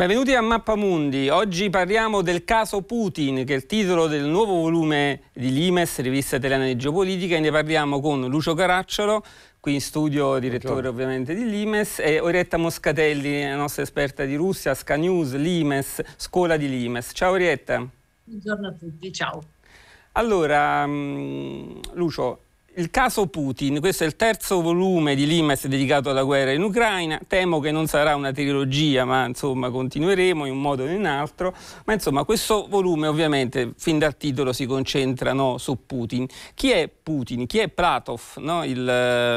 Benvenuti a Mappamundi. Oggi parliamo del caso Putin, che è il titolo del nuovo volume di Limes, rivista italiana di geopolitica, e ne parliamo con Lucio Caracciolo, qui in studio direttore Buongiorno. ovviamente di Limes, e Orietta Moscatelli, la nostra esperta di Russia, Sca News, Limes, scuola di Limes. Ciao Orietta. Buongiorno a tutti, ciao. Allora, mm, Lucio, il caso Putin, questo è il terzo volume di Limes dedicato alla guerra in Ucraina, temo che non sarà una trilogia, ma insomma continueremo in un modo o in un altro, ma insomma questo volume ovviamente fin dal titolo si concentra no, su Putin. Chi è Putin? Chi è Platov? No? Il,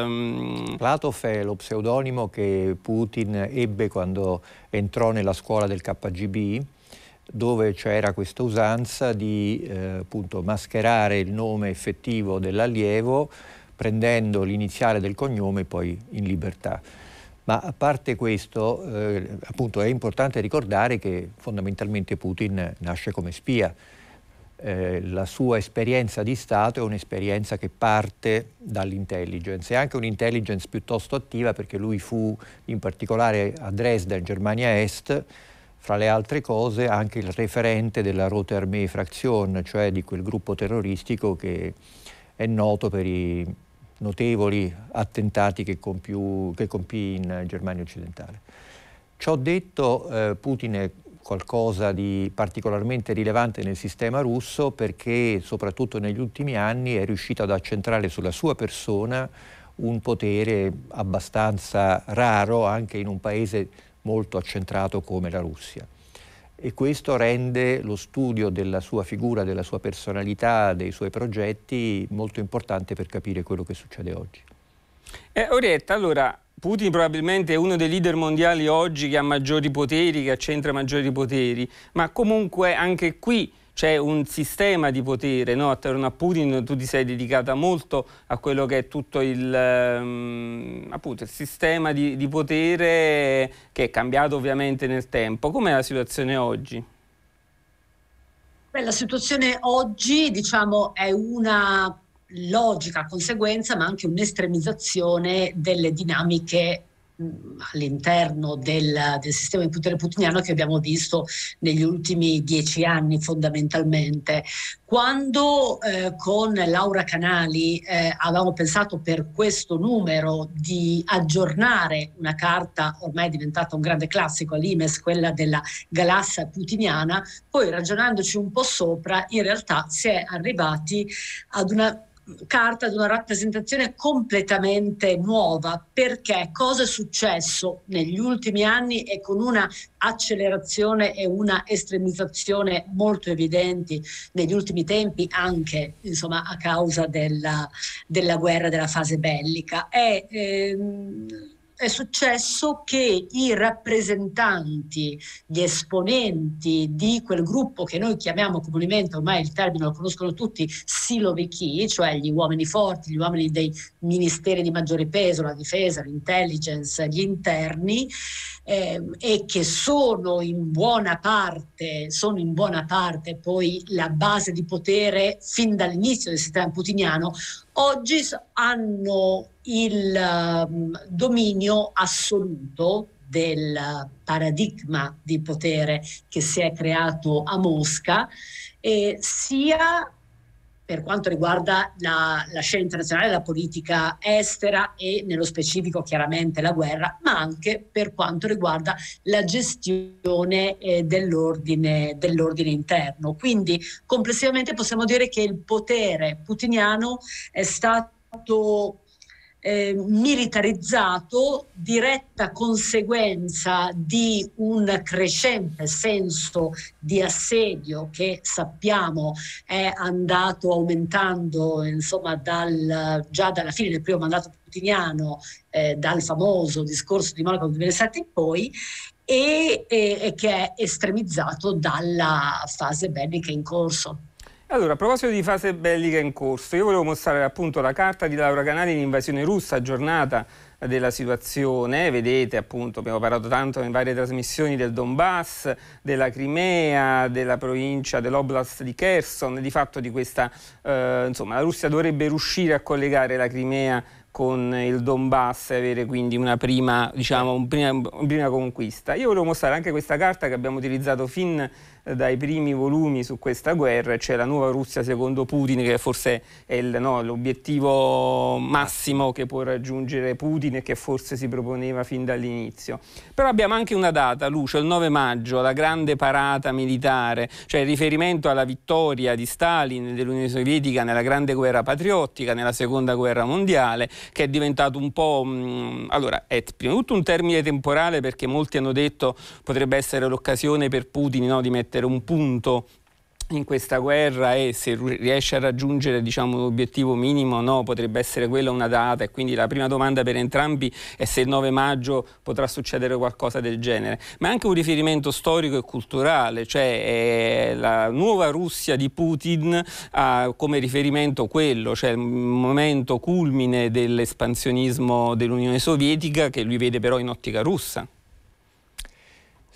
um... Platov è lo pseudonimo che Putin ebbe quando entrò nella scuola del KGB dove c'era questa usanza di eh, appunto, mascherare il nome effettivo dell'allievo prendendo l'iniziale del cognome poi in libertà. Ma a parte questo, eh, appunto, è importante ricordare che fondamentalmente Putin nasce come spia. Eh, la sua esperienza di Stato è un'esperienza che parte dall'intelligence, è anche un'intelligence piuttosto attiva perché lui fu in particolare a Dresda, in Germania Est, fra le altre cose anche il referente della Rote Armee Fraktion, cioè di quel gruppo terroristico che è noto per i notevoli attentati che, compiù, che compì in Germania occidentale. Ciò detto, eh, Putin è qualcosa di particolarmente rilevante nel sistema russo perché soprattutto negli ultimi anni è riuscito ad accentrare sulla sua persona un potere abbastanza raro anche in un paese molto accentrato come la Russia. E questo rende lo studio della sua figura, della sua personalità, dei suoi progetti molto importante per capire quello che succede oggi. Eh, Orietta, allora Putin probabilmente è uno dei leader mondiali oggi che ha maggiori poteri, che accentra maggiori poteri, ma comunque anche qui c'è un sistema di potere, no? attorno a Putin tu ti sei dedicata molto a quello che è tutto il, ehm, appunto, il sistema di, di, potere che è cambiato ovviamente nel tempo. Com'è la situazione oggi? Beh, la situazione oggi diciamo, è una logica conseguenza ma anche un'estremizzazione delle dinamiche all'interno del, del, sistema di potere putiniano che abbiamo visto negli ultimi dieci anni fondamentalmente. Quando eh, con Laura Canali eh, avevamo pensato per questo numero di aggiornare una carta ormai diventata un grande classico all'Imes, quella della galassia putiniana, poi ragionandoci un po' sopra in realtà si è arrivati ad una carta di una rappresentazione completamente nuova perché cosa è successo negli ultimi anni e con una accelerazione e una estremizzazione molto evidenti negli ultimi tempi anche insomma a causa della, della guerra della fase bellica è ehm, è successo che i rappresentanti, gli esponenti di quel gruppo che noi chiamiamo comunemente, ormai il termine lo conoscono tutti, silovichi, cioè gli uomini forti, gli uomini dei ministeri di maggiore peso, la difesa, l'intelligence, gli interni, ehm, e che sono in buona parte, sono in buona parte poi la base di potere fin dall'inizio del sistema putiniano, oggi hanno il um, dominio assoluto del paradigma di potere che si è creato a Mosca, eh, sia per quanto riguarda la, la, scena internazionale, la politica estera e nello specifico chiaramente la guerra, ma anche per quanto riguarda la gestione eh, dell'ordine, dell'ordine, interno. Quindi complessivamente possiamo dire che il potere putiniano è stato eh, militarizzato, diretta conseguenza di un crescente senso di assedio che sappiamo è andato aumentando insomma, dal, già dalla fine del primo mandato putiniano, eh, dal famoso discorso di Monaco del 2007 in poi, e, e, e che è estremizzato dalla fase bellica in corso. Allora, a proposito di fase bellica in corso, io volevo mostrare appunto la carta di Laura Canali in invasione russa aggiornata eh, della situazione, vedete appunto abbiamo parlato tanto in varie trasmissioni del Donbass, della Crimea, della provincia dell'Oblast di Kherson, di fatto di questa, eh, insomma la Russia dovrebbe riuscire a collegare la Crimea con il Donbass e avere quindi una prima, diciamo, un prima, una prima conquista. Io volevo mostrare anche questa carta che abbiamo utilizzato fin dai primi volumi su questa guerra, c'è la nuova Russia secondo Putin, che forse è il, no, l'obiettivo massimo che può raggiungere Putin e che forse si proponeva fin dall'inizio. Però abbiamo anche una data, Lucio, il 9 maggio, la grande parata militare, cioè il riferimento alla vittoria di Stalin e dell'Unione Sovietica nella grande guerra patriottica, nella seconda guerra mondiale, che è diventato un po'... Mh, mm, allora, è prima di tutto un termine temporale perché molti hanno detto potrebbe essere l'occasione per Putin no, di mettere mettere un punto in questa guerra e se riesce a raggiungere diciamo, un minimo no, potrebbe essere quella una data e quindi la prima domanda per entrambi è se il 9 maggio potrà succedere qualcosa del genere, ma anche un riferimento storico e culturale, cioè eh, la nuova Russia di Putin ha come riferimento quello, cioè il momento culmine dell'espansionismo dell'Unione Sovietica che lui vede però in ottica russa.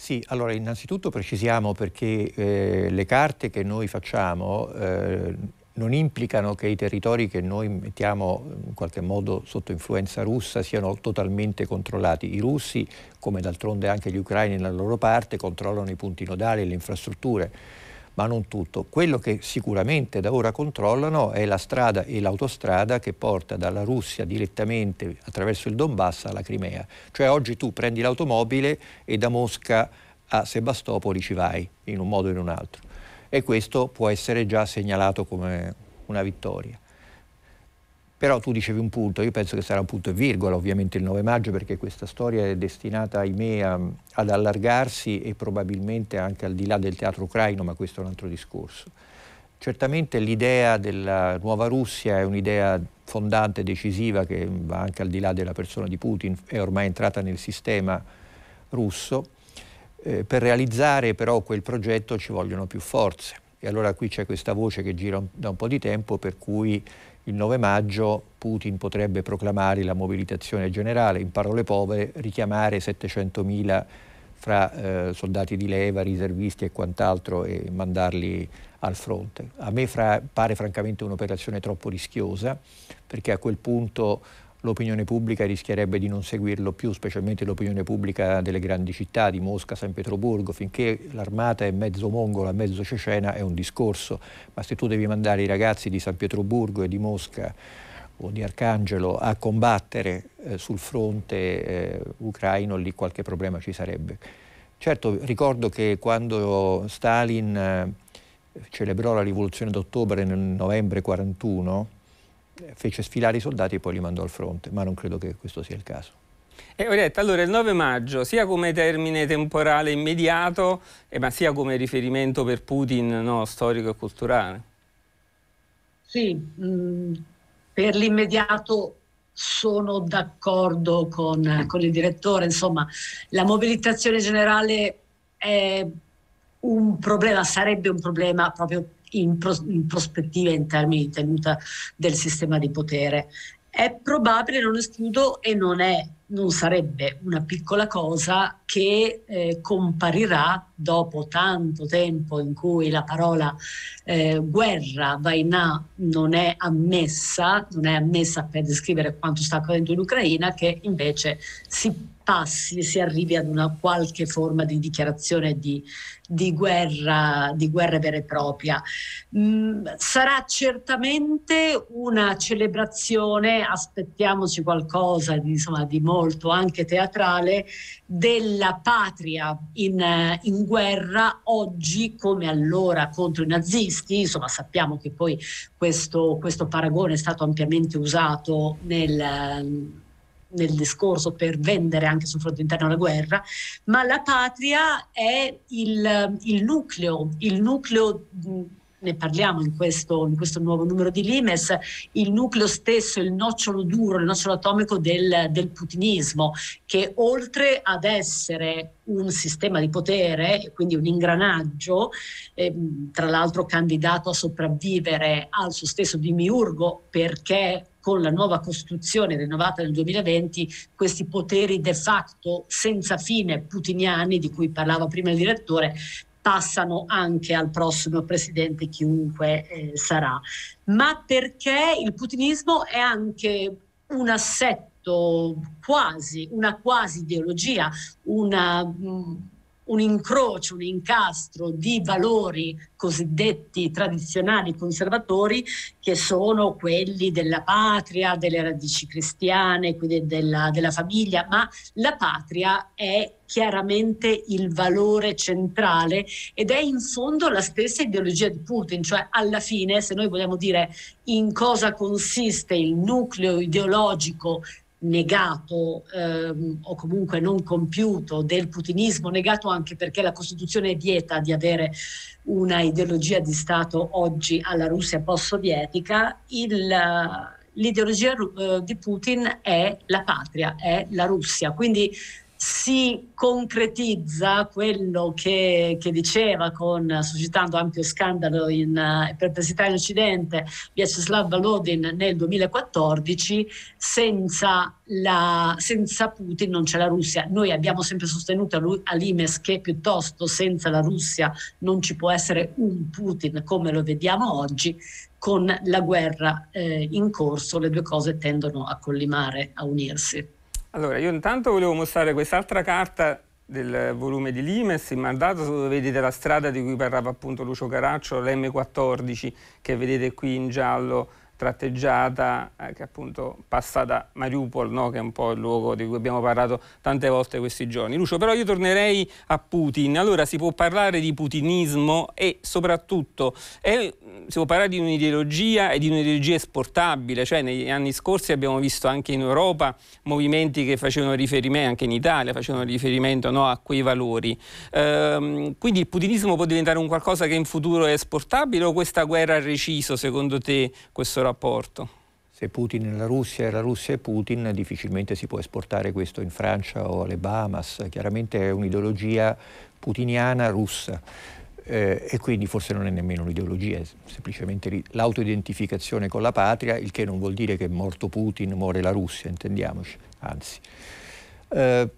Sì, allora innanzitutto precisiamo perché eh, le carte che noi facciamo eh, non implicano che i territori che noi mettiamo in qualche modo sotto influenza russa siano totalmente controllati. I russi, come d'altronde anche gli ucraini nella loro parte, controllano i punti nodali e le infrastrutture ma non tutto. Quello che sicuramente da ora controllano è la strada e l'autostrada che porta dalla Russia direttamente attraverso il Donbass alla Crimea. Cioè oggi tu prendi l'automobile e da Mosca a Sebastopoli ci vai, in un modo o in un altro. E questo può essere già segnalato come una vittoria. Però tu dicevi un punto, io penso che sarà un punto e virgola ovviamente il 9 maggio perché questa storia è destinata, ahimè, a, ad allargarsi e probabilmente anche al di là del teatro ucraino, ma questo è un altro discorso. Certamente l'idea della nuova Russia è un'idea fondante, decisiva, che va anche al di là della persona di Putin, è ormai entrata nel sistema russo. Eh, per realizzare però quel progetto ci vogliono più forze. E allora qui c'è questa voce che gira un, da un po' di tempo per cui il 9 maggio Putin potrebbe proclamare la mobilitazione generale, in parole povere richiamare 700.000 fra eh, soldati di leva, riservisti e quant'altro e mandarli al fronte. A me fra, pare francamente un'operazione troppo rischiosa perché a quel punto l'opinione pubblica rischierebbe di non seguirlo più, specialmente l'opinione pubblica delle grandi città di Mosca, San Pietroburgo, finché l'armata è mezzo mongola, mezzo cecena è un discorso, ma se tu devi mandare i ragazzi di San Pietroburgo e di Mosca o di Arcangelo a combattere eh, sul fronte eh, ucraino, lì qualche problema ci sarebbe. Certo, ricordo che quando Stalin eh, celebrò la rivoluzione d'ottobre nel novembre 1941, fece sfilare i soldati e poi li mandò al fronte, ma non credo che questo sia il caso. E Oretta, allora il 9 maggio, sia come termine temporale immediato, eh, ma sia come riferimento per Putin no, storico e culturale. Sì, mh, mm, per l'immediato sono d'accordo con, con il direttore, insomma la mobilitazione generale è un problema, sarebbe un problema proprio in, pros- in prospettiva in termini di tenuta del sistema di potere. È probabile, non escludo, e non, è, non sarebbe una piccola cosa che eh, comparirà dopo tanto tempo in cui la parola eh, guerra vainà non è ammessa, non è ammessa per descrivere quanto sta accadendo in Ucraina, che invece si passi, si arrivi ad una qualche forma di dichiarazione di, di, guerra, di guerra vera e propria. Mm, sarà certamente una celebrazione, aspettiamoci qualcosa di, insomma, di molto anche teatrale, della patria in, eh, in, guerra oggi come allora contro i nazisti, insomma sappiamo che poi questo, questo paragone è stato ampiamente usato nel, nel discorso per vendere anche sul fronte interno la guerra, ma la patria è il, il nucleo, il nucleo ne parliamo in questo, in questo, nuovo numero di Limes, il nucleo stesso, il nocciolo duro, il nocciolo atomico del, del putinismo, che oltre ad essere un sistema di potere, quindi un ingranaggio, ehm, tra l'altro candidato a sopravvivere al suo stesso dimiurgo perché con la nuova Costituzione rinnovata nel 2020, questi poteri de facto senza fine putiniani di cui parlava prima il direttore passano anche al prossimo presidente, chiunque eh, sarà, ma perché il putinismo è anche un assetto quasi, una quasi ideologia, una... Mh, mm, un incrocio, un incastro di valori cosiddetti tradizionali conservatori che sono quelli della patria, delle radici cristiane, quindi della, della famiglia, ma la patria è chiaramente il valore centrale ed è in fondo la stessa ideologia di Putin, cioè alla fine se noi vogliamo dire in cosa consiste il nucleo ideologico negato ehm, o comunque non compiuto del putinismo, negato anche perché la Costituzione vieta di avere una ideologia di Stato oggi alla Russia post-sovietica, il, l'ideologia eh, di Putin è la patria, è la Russia. Quindi si concretizza quello che, che diceva con, suscitando ampio scandalo in, eh, per presentare in Occidente Vyacheslav Lodin nel 2014 senza, la, senza, Putin non c'è la Russia noi abbiamo sempre sostenuto a Limes che piuttosto senza la Russia non ci può essere un Putin come lo vediamo oggi con la guerra eh, in corso le due cose tendono a collimare, a unirsi allora, io intanto volevo mostrare quest'altra carta del volume di Limes, il mandato dove vedete la strada di cui parlava appunto Lucio Caraccio, l'M14 che vedete qui in giallo tratteggiata eh, che appunto passa da Mariupol, no? che è un po' il luogo di cui abbiamo parlato tante volte questi giorni. Lucio, però io tornerei a Putin. Allora si può parlare di putinismo e soprattutto è, mm, si può parlare di un'ideologia e di un'ideologia esportabile, cioè negli anni scorsi abbiamo visto anche in Europa movimenti che facevano riferimento, anche in Italia facevano riferimento no? a quei valori. Ehm, quindi il putinismo può diventare un qualcosa che in futuro è esportabile o questa guerra ha reciso secondo te questo rapporto. Se Putin è la Russia e la Russia è Putin, difficilmente si può esportare questo in Francia o alle Bahamas. Chiaramente è un'ideologia putiniana russa. Eh, e quindi forse non è nemmeno un'ideologia, è semplicemente l'autoidentificazione con la patria, il che non vuol dire che morto Putin muore la Russia, intendiamoci, anzi. Eh,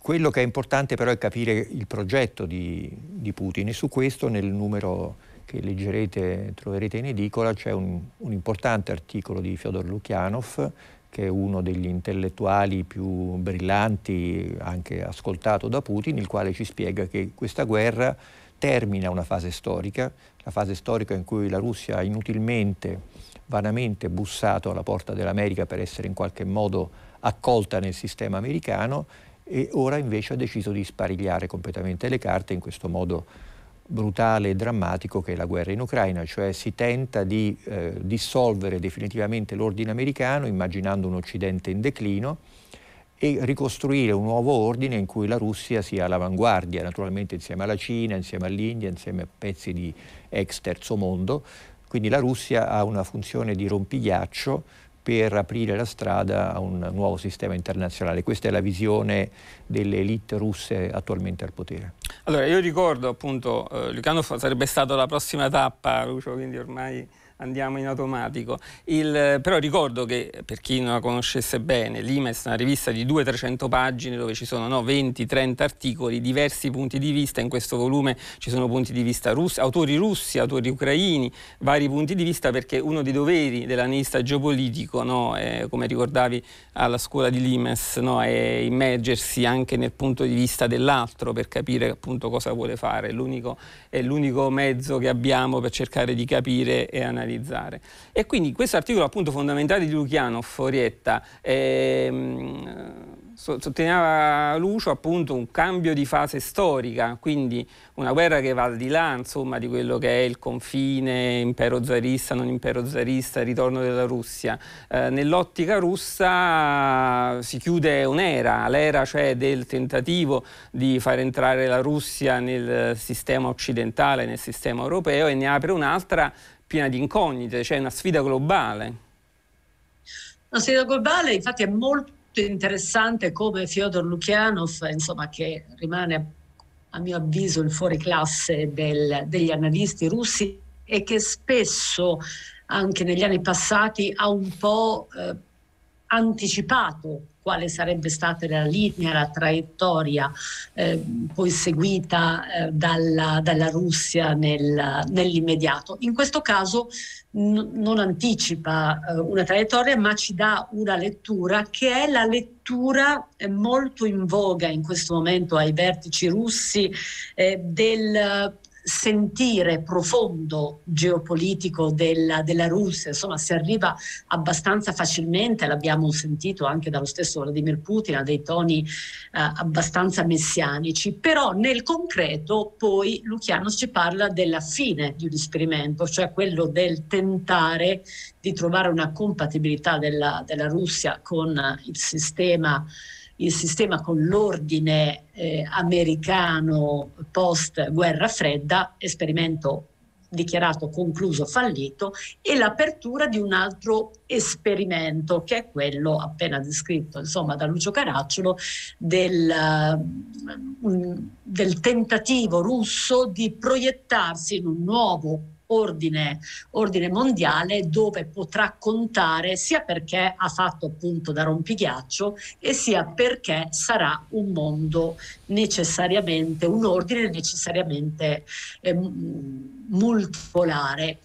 quello che è importante però è capire il progetto di, di Putin e su questo nel numero che leggerete, troverete in edicola, c'è un, un importante articolo di Fyodor Lukianov, che è uno degli intellettuali più brillanti, anche ascoltato da Putin, il quale ci spiega che questa guerra termina una fase storica, la fase storica in cui la Russia ha inutilmente, vanamente bussato alla porta dell'America per essere in qualche modo accolta nel sistema americano e ora invece ha deciso di sparigliare completamente le carte in questo modo brutale e drammatico che è la guerra in Ucraina, cioè si tenta di eh, dissolvere definitivamente l'ordine americano immaginando un Occidente in declino e ricostruire un nuovo ordine in cui la Russia sia all'avanguardia, naturalmente insieme alla Cina, insieme all'India, insieme a pezzi di ex terzo mondo. Quindi la Russia ha una funzione di rompighiaccio per aprire la strada a un nuovo sistema internazionale. Questa è la visione delle elite russe attualmente al potere. Allora, io ricordo appunto, eh, Lukanov sarebbe stata la prossima tappa, Lucio, quindi ormai andiamo in automatico. Il, però ricordo che, per chi non la conoscesse bene, l'IMES è una rivista di 200-300 pagine dove ci sono no, 20-30 articoli, diversi punti di vista. In questo volume ci sono punti di vista russi, autori russi, autori ucraini, vari punti di vista perché uno dei doveri dell'analista geopolitico, no, è, come ricordavi alla scuola di l'IMES, no, è immergersi anche nel punto di vista dell'altro per capire appunto cosa vuole fare. L'unico, è l'unico mezzo che abbiamo per cercare di capire e analizzare realizzare. E quindi questo articolo appunto fondamentale di Luchiano, Forietta, ehm, sottolineava Lucio appunto un cambio di fase storica, quindi una guerra che va al di là insomma, di quello che è il confine impero zarista, non impero zarista, ritorno della Russia. Eh, nell'ottica russa eh, si chiude un'era, l'era cioè del tentativo di far entrare la Russia nel sistema occidentale, nel sistema europeo e ne apre un'altra piena di incognite, c'è una sfida globale. Una sfida globale infatti è molto interessante come Fyodor Lukianov, insomma, che rimane a mio avviso il fuoriclasse del, degli analisti russi e che spesso anche negli anni passati ha un po' eh, anticipato quale sarebbe stata la linea, la traiettoria eh, poi seguita eh, dalla, dalla, Russia nel, nell'immediato. In questo caso n- non anticipa eh, una traiettoria, ma ci dà una lettura che è la lettura eh, molto in voga in questo momento ai vertici russi eh, del sentire profondo geopolitico della, della, Russia, insomma si arriva abbastanza facilmente, l'abbiamo sentito anche dallo stesso Vladimir Putin, a dei toni eh, abbastanza messianici, però nel concreto poi Lucianos ci parla della fine di un esperimento, cioè quello del tentare di trovare una compatibilità della, della Russia con il sistema il sistema con l'ordine eh, americano post guerra fredda, esperimento dichiarato concluso fallito, e l'apertura di un altro esperimento che è quello appena descritto insomma, da Lucio Caracciolo del, uh, un, del tentativo russo di proiettarsi in un nuovo ordine, ordine mondiale dove potrà contare sia perché ha fatto appunto da rompighiaccio e sia perché sarà un mondo necessariamente, un ordine necessariamente eh, multipolare.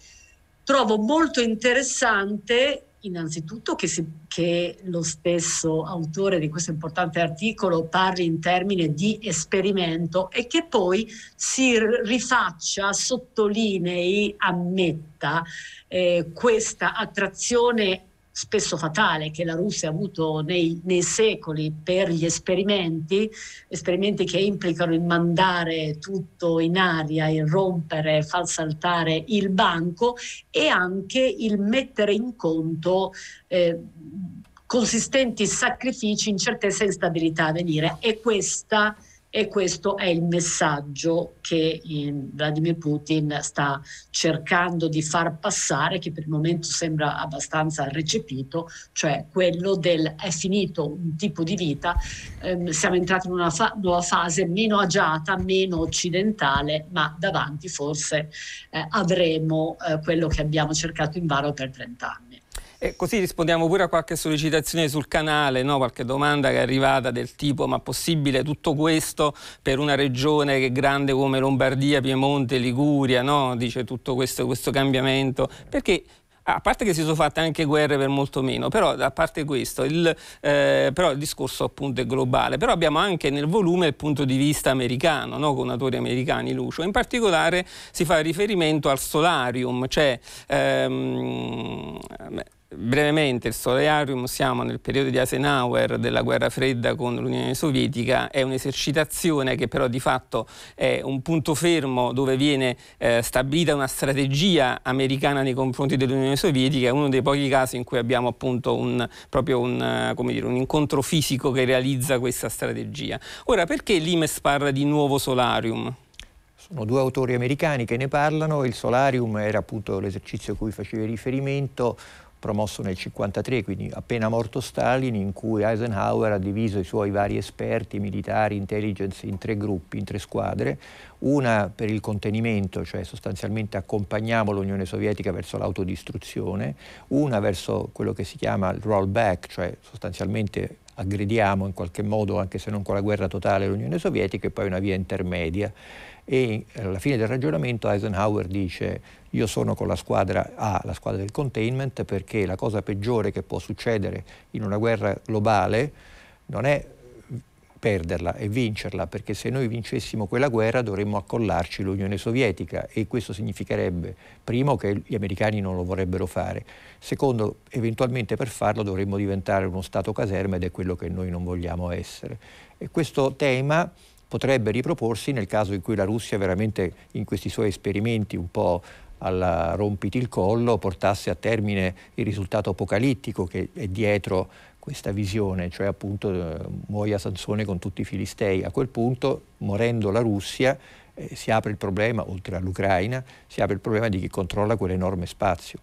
Trovo molto interessante innanzitutto che, si, che, lo stesso autore di questo importante articolo parli in termini di esperimento e che poi si rifaccia, sottolinei, ammetta eh, questa attrazione spesso fatale che la Russia ha avuto nei, nei secoli per gli esperimenti, esperimenti che implicano il mandare tutto in aria, il rompere, far saltare il banco e anche il mettere in conto eh, consistenti sacrifici, incertezza e instabilità a venire. E questa e questo è il messaggio che eh, Vladimir Putin sta cercando di far passare, che per il momento sembra abbastanza recepito, cioè quello del è finito un tipo di vita, ehm, siamo entrati in una fa- nuova fase meno agiata, meno occidentale, ma davanti forse eh, avremo eh, quello che abbiamo cercato in varo per 30 anni. E così rispondiamo pure a qualche sollecitazione sul canale, no? qualche domanda che è arrivata del tipo ma possibile tutto questo per una regione che è grande come Lombardia, Piemonte, Liguria, no? dice tutto questo, questo cambiamento, perché a parte che si sono fatte anche guerre per molto meno, però a parte questo, il, eh, però il discorso appunto è globale, però abbiamo anche nel volume il punto di vista americano, no? con autori americani, Lucio, in particolare si fa riferimento al solarium, cioè ehm, Brevemente, il Solearium siamo nel periodo di Eisenhower della guerra fredda con l'Unione Sovietica, è un'esercitazione che però di fatto è un punto fermo dove viene eh, stabilita una strategia americana nei confronti dell'Unione Sovietica, è uno dei pochi casi in cui abbiamo appunto un, proprio un, dire, un incontro fisico che realizza questa strategia. Ora, perché l'Imes parla di nuovo Solarium? Sono due autori americani che ne parlano, il Solarium era appunto l'esercizio a cui facevi riferimento, promosso nel 1953, quindi appena morto Stalin, in cui Eisenhower ha diviso i suoi vari esperti militari, intelligence, in tre gruppi, in tre squadre, una per il contenimento, cioè sostanzialmente accompagniamo l'Unione Sovietica verso l'autodistruzione, una verso quello che si chiama il rollback, cioè sostanzialmente aggrediamo in qualche modo, anche se non con la guerra totale, l'Unione Sovietica, e poi una via intermedia e eh, alla fine del ragionamento Eisenhower dice io sono con la squadra A, la squadra del containment, perché la cosa peggiore che può succedere in una guerra globale non è perderla e vincerla, perché se noi vincessimo quella guerra dovremmo accollarci l'Unione Sovietica e questo significherebbe, primo, che gli americani non lo vorrebbero fare, secondo, eventualmente per farlo dovremmo diventare uno Stato caserma ed è quello che noi non vogliamo essere. E questo tema potrebbe riproporsi nel caso in cui la Russia veramente in questi suoi esperimenti un po' alla rompiti il collo portasse a termine il risultato apocalittico che è dietro questa visione, cioè appunto eh, muoia Sansone con tutti i filistei. A quel punto, morendo la Russia, eh, si apre il problema, oltre all'Ucraina, si apre il problema di chi controlla quell'enorme spazio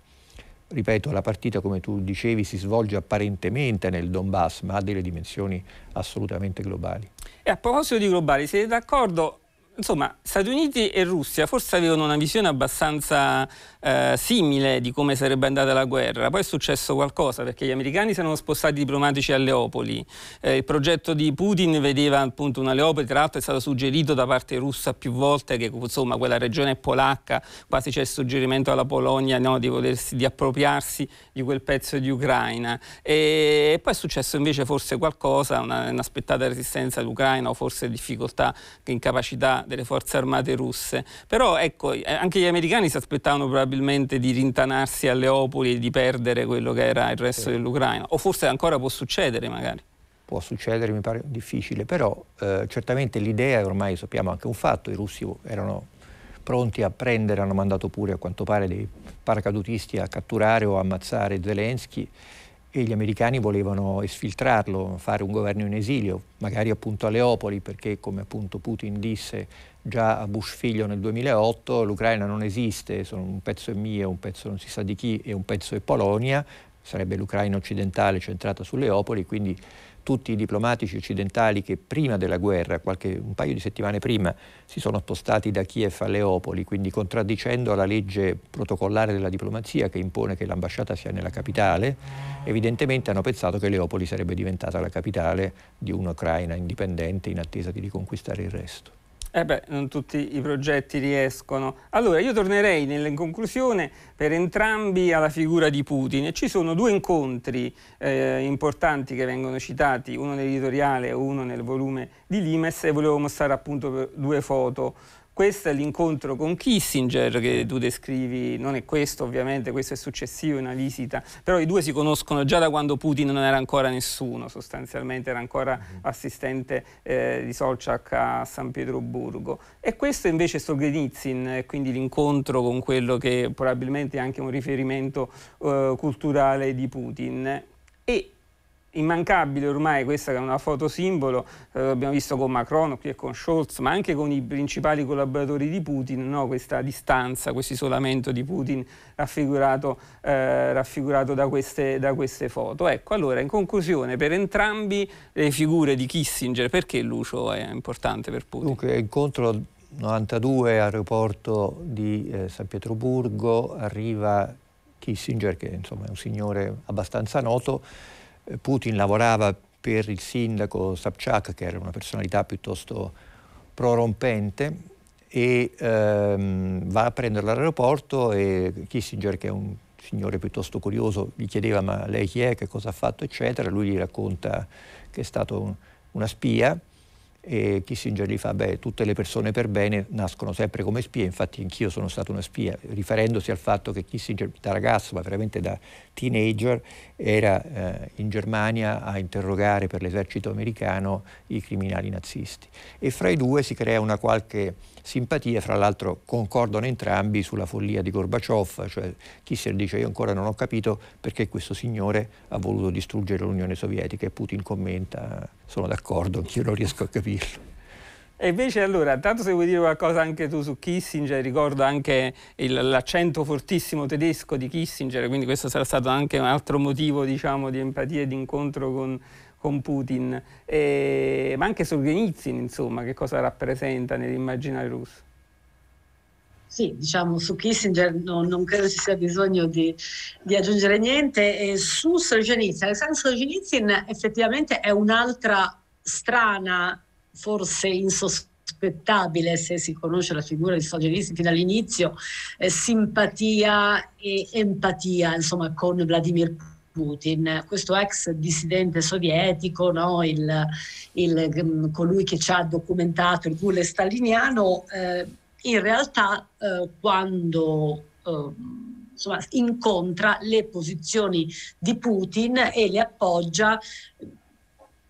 ripeto, la partita, come tu dicevi, si svolge apparentemente nel Donbass, ma ha delle dimensioni assolutamente globali. E a proposito di globali, siete d'accordo Insomma, Stati Uniti e Russia forse avevano una visione abbastanza eh, simile di come sarebbe andata la guerra. Poi è successo qualcosa perché gli americani si erano spostati diplomatici a Leopoli. Eh, il progetto di Putin vedeva appunto una Leopoli, tra l'altro è stato suggerito da parte russa più volte che insomma quella regione è polacca, quasi c'è il suggerimento alla Polonia no, di, volersi, di appropriarsi di quel pezzo di Ucraina. E, e poi è successo invece forse qualcosa, una, un'aspettata resistenza all'Ucraina o forse difficoltà, incapacità delle forze armate russe. Però ecco, eh, anche gli americani si aspettavano probabilmente di rintanarsi a Leopoli e di perdere quello che era il resto sì. dell'Ucraina, o forse ancora può succedere magari. Può succedere, mi pare difficile, però eh, certamente l'idea è ormai, sappiamo anche un fatto, i russi erano pronti a prendere, hanno mandato pure a quanto pare dei paracadutisti a catturare o ammazzare Zelensky e gli americani volevano esfiltrarlo, fare un governo in esilio, magari appunto a Leopoli, perché come appunto Putin disse già a Bush figlio nel 2008, l'Ucraina non esiste, un pezzo è mio, un pezzo non si sa di chi e un pezzo è Polonia, sarebbe l'Ucraina occidentale centrata su Leopoli, quindi tutti i diplomatici occidentali che prima della guerra, qualche, un paio di settimane prima, si sono spostati da Kiev a Leopoli, quindi contraddicendo la legge protocollare della diplomazia che impone che l'ambasciata sia nella capitale, evidentemente hanno pensato che Leopoli sarebbe diventata la capitale di un'Ucraina indipendente in attesa di riconquistare il resto. Eh beh, non tutti i progetti riescono. Allora, io tornerei in conclusione per entrambi alla figura di Putin. Ci sono due incontri eh, importanti che vengono citati, uno nell'editoriale e uno nel volume di Limes e volevo mostrare appunto due foto questo è l'incontro con Kissinger che tu descrivi, non è questo ovviamente, questo è successivo, è una visita, però i due si conoscono già da quando Putin non era ancora nessuno, sostanzialmente era ancora mm-hmm. assistente eh, di Solchak a San Pietroburgo. E questo invece è Solzhenitsyn, quindi l'incontro con quello che probabilmente è anche un riferimento eh, culturale di Putin. E immancabile ormai questa che è una foto simbolo, eh, l'abbiamo visto con Macron, qui e con Scholz, ma anche con i principali collaboratori di Putin, no? questa distanza, questo isolamento di Putin raffigurato, eh, raffigurato da, queste, da, queste, foto. Ecco, allora in conclusione, per entrambi le figure di Kissinger, perché Lucio è importante per Putin? Dunque, incontro 92, aeroporto di eh, San Pietroburgo, arriva Kissinger, che insomma è un signore abbastanza noto, eh, Putin lavorava per il sindaco Sabchak, che era una personalità piuttosto prorompente, e ehm, va a prenderlo all'aeroporto e Kissinger, che è un signore piuttosto curioso, gli chiedeva ma lei chi è, che cosa ha fatto, eccetera, lui gli racconta che è stato un, una spia e Kissinger gli fa, beh, tutte le persone per bene nascono sempre come spie, infatti anch'io sono stato una spia, riferendosi al fatto che Kissinger da ragazzo, ma veramente da teenager, era eh, in Germania a interrogare per l'esercito americano i criminali nazisti. E fra i due si crea una qualche simpatia, fra l'altro concordano entrambi sulla follia di Gorbaciov, cioè Kissinger dice io ancora non ho capito perché questo signore ha voluto distruggere l'Unione Sovietica e Putin commenta sono d'accordo, anch'io non riesco a capire capirlo. E invece allora, tanto se vuoi dire qualcosa anche tu su Kissinger, ricordo anche il, l'accento fortissimo tedesco di Kissinger, quindi questo sarà stato anche un altro motivo diciamo, di empatia e di incontro con, con Putin, e, ma anche Solzhenitsyn, insomma, che cosa rappresenta nell'immaginario russo. Sì, diciamo su Kissinger no, non credo ci sia bisogno di, di aggiungere niente. E su Solzhenitsyn, Alessandro Solzhenitsyn effettivamente è un'altra strana forse insospettabile se si conosce la figura di Solzhenitsyn fin dall'inizio, eh, simpatia e empatia insomma, con Vladimir Putin, questo ex dissidente sovietico, no? il, il, mm, colui che ci ha documentato il gulag staliniano, eh, in realtà eh, quando eh, insomma, incontra le posizioni di Putin e le appoggia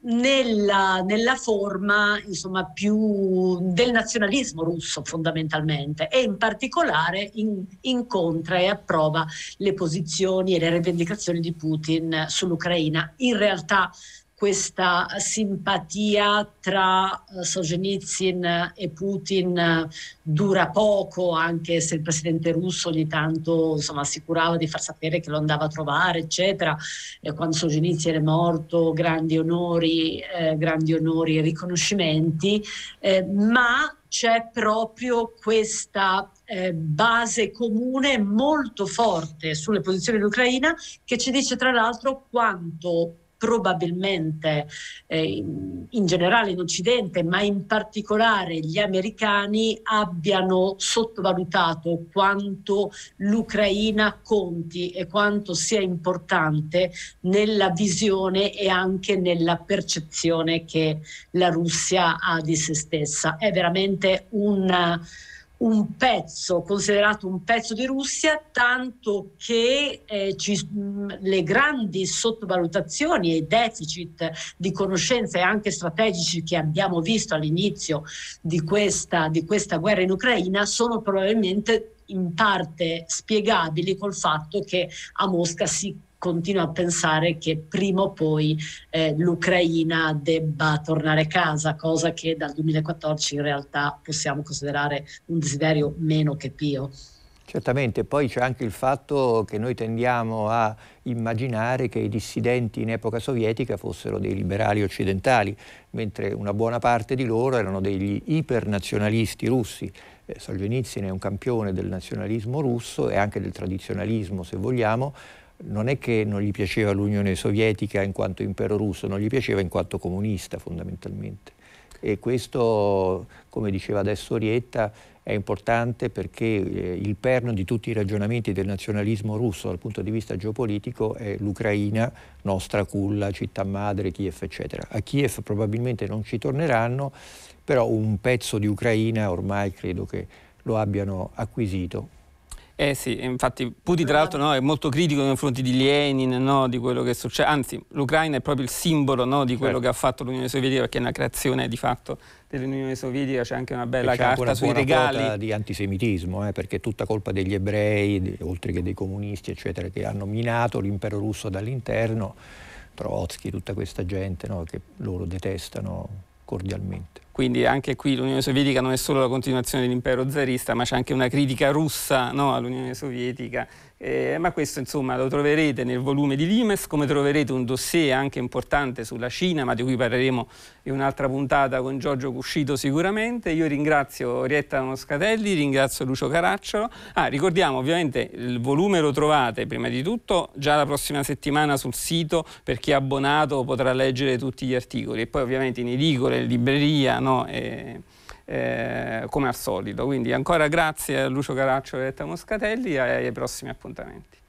nella, nella, forma insomma, più del nazionalismo russo fondamentalmente e in particolare in, incontra e approva le posizioni e le rivendicazioni di Putin sull'Ucraina. In realtà questa simpatia tra eh, Solzhenitsyn e Putin eh, dura poco, anche se il presidente russo ogni tanto insomma, assicurava di far sapere che lo andava a trovare, eccetera. E quando Solzhenitsyn è morto, grandi onori, eh, grandi onori e riconoscimenti, eh, ma c'è proprio questa eh, base comune molto forte sulle posizioni dell'Ucraina che ci dice tra l'altro quanto probabilmente eh, in generale in Occidente, ma in particolare gli americani abbiano sottovalutato quanto l'Ucraina conti e quanto sia importante nella visione e anche nella percezione che la Russia ha di se stessa. È veramente un un pezzo, considerato un pezzo di Russia, tanto che eh, ci, mh, mm, le grandi sottovalutazioni e deficit di conoscenze anche strategici che abbiamo visto all'inizio di questa, di questa guerra in Ucraina sono probabilmente in parte spiegabili col fatto che a Mosca si continuo a pensare che prima o poi eh, l'Ucraina debba tornare a casa, cosa che dal 2014 in realtà possiamo considerare un desiderio meno che pio. Certamente, poi c'è anche il fatto che noi tendiamo a immaginare che i dissidenti in epoca sovietica fossero dei liberali occidentali, mentre una buona parte di loro erano degli ipernazionalisti russi. Eh, Solzhenitsyn è un campione del nazionalismo russo e anche del tradizionalismo, se vogliamo, non è che non gli piaceva l'Unione Sovietica in quanto impero russo, non gli piaceva in quanto comunista fondamentalmente. E questo, come diceva adesso Orietta, è importante perché eh, il perno di tutti i ragionamenti del nazionalismo russo dal punto di vista geopolitico è l'Ucraina, nostra culla, città madre, Kiev, eccetera. A Kiev probabilmente non ci torneranno, però un pezzo di Ucraina ormai credo che lo abbiano acquisito eh sì, infatti Putin tra l'altro no, è molto critico nei confronti di Lenin, no, di quello che succede, anzi l'Ucraina è proprio il simbolo no, di quello certo. che ha fatto l'Unione Sovietica perché è una creazione di fatto dell'Unione Sovietica, c'è anche una bella carta una sui regali. di antisemitismo, eh, perché è tutta colpa degli ebrei, oltre che dei comunisti, eccetera, che hanno minato l'impero russo dall'interno, Trotsky, tutta questa gente che loro detestano cordialmente. Quindi anche qui l'Unione Sovietica non è solo la continuazione dell'impero zarista, ma c'è anche una critica russa no, all'Unione Sovietica eh, ma questo insomma lo troverete nel volume di Limes, come troverete un dossier anche importante sulla Cina, ma di cui parleremo in un'altra puntata con Giorgio Cuscito sicuramente. Io ringrazio Orietta Moscatelli, ringrazio Lucio Caracciolo. Ah, ricordiamo ovviamente il volume lo trovate prima di tutto già la prossima settimana sul sito, per chi è abbonato potrà leggere tutti gli articoli e poi ovviamente in edicola, in libreria, no? E eh, eh, come al solito. Quindi ancora grazie a Lucio Caraccio e Letta Moscatelli e ai prossimi appuntamenti.